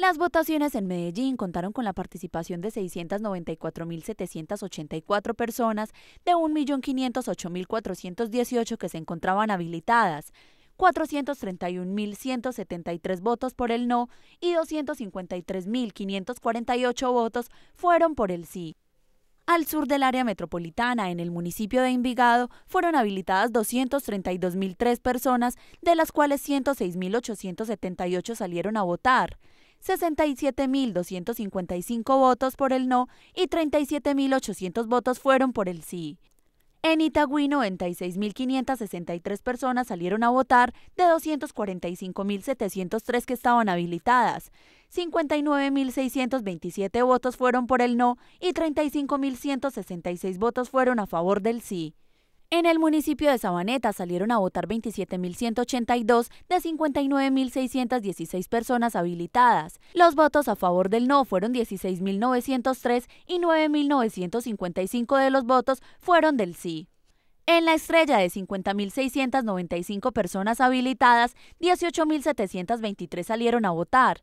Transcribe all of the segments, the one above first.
Las votaciones en Medellín contaron con la participación de 694.784 personas de 1.508.418 que se encontraban habilitadas. 431.173 votos por el no y 253.548 votos fueron por el sí. Al sur del área metropolitana, en el municipio de Envigado, fueron habilitadas 232.003 personas, de las cuales 106.878 salieron a votar. 67.255 votos por el no y 37.800 votos fueron por el sí. En Itagüí, 96.563 personas salieron a votar de 245.703 que estaban habilitadas. 59.627 votos fueron por el no y 35.166 votos fueron a favor del sí. En el municipio de Sabaneta salieron a votar 27.182 de 59.616 personas habilitadas. Los votos a favor del no fueron 16.903 y 9.955 de los votos fueron del sí. En la estrella de 50.695 personas habilitadas, 18.723 salieron a votar.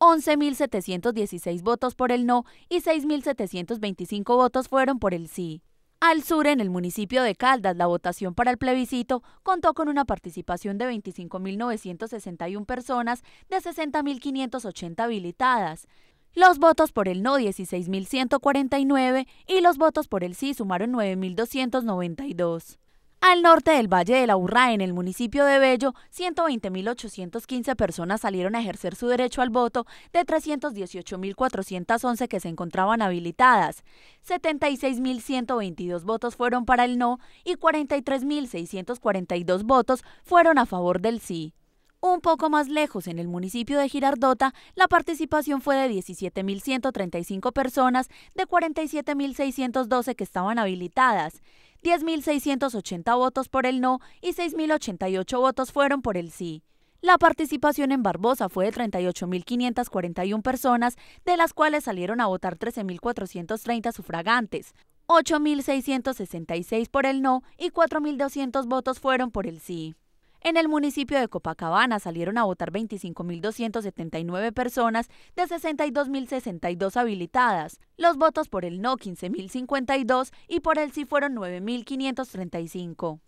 11.716 votos por el no y 6.725 votos fueron por el sí. Al sur, en el municipio de Caldas, la votación para el plebiscito contó con una participación de 25.961 personas de 60.580 habilitadas. Los votos por el no 16.149 y los votos por el sí sumaron 9.292. Al norte del Valle de la Urra, en el municipio de Bello, 120.815 personas salieron a ejercer su derecho al voto de 318.411 que se encontraban habilitadas. 76.122 votos fueron para el no y 43.642 votos fueron a favor del sí. Un poco más lejos, en el municipio de Girardota, la participación fue de 17.135 personas de 47.612 que estaban habilitadas. 10.680 votos por el no y 6.088 votos fueron por el sí. La participación en Barbosa fue de 38.541 personas, de las cuales salieron a votar 13.430 sufragantes. 8.666 por el no y 4.200 votos fueron por el sí. En el municipio de Copacabana salieron a votar 25.279 personas de 62.062 habilitadas. Los votos por el no 15.052 y por el sí fueron 9.535.